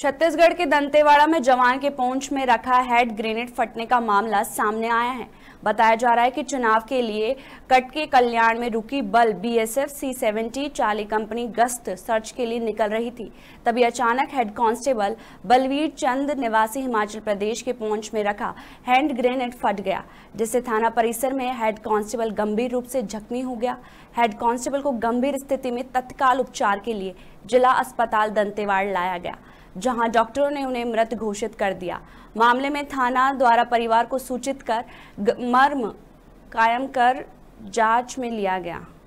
छत्तीसगढ़ के दंतेवाड़ा में जवान के पहुंच में रखा हेड ग्रेनेड फटने का मामला सामने आया है बताया जा रहा है कि चुनाव के लिए कट के कल्याण में रुकी बल बीएसएफ सी सेवेंटी चाली कंपनी गश्त सर्च के लिए निकल रही थी तभी अचानक हेड कांस्टेबल बलवीर चंद निवासी हिमाचल प्रदेश के पहुंच में रखा हैंड ग्रेनेड फट गया जिससे थाना परिसर में हेड कांस्टेबल गंभीर रूप से जख्मी हो गया हेड कांस्टेबल को गंभीर स्थिति में तत्काल उपचार के लिए जिला अस्पताल दंतेवाड़ लाया गया जहां डॉक्टरों ने उन्हें मृत घोषित कर दिया मामले में थाना द्वारा परिवार को सूचित कर मर्म कायम कर जांच में लिया गया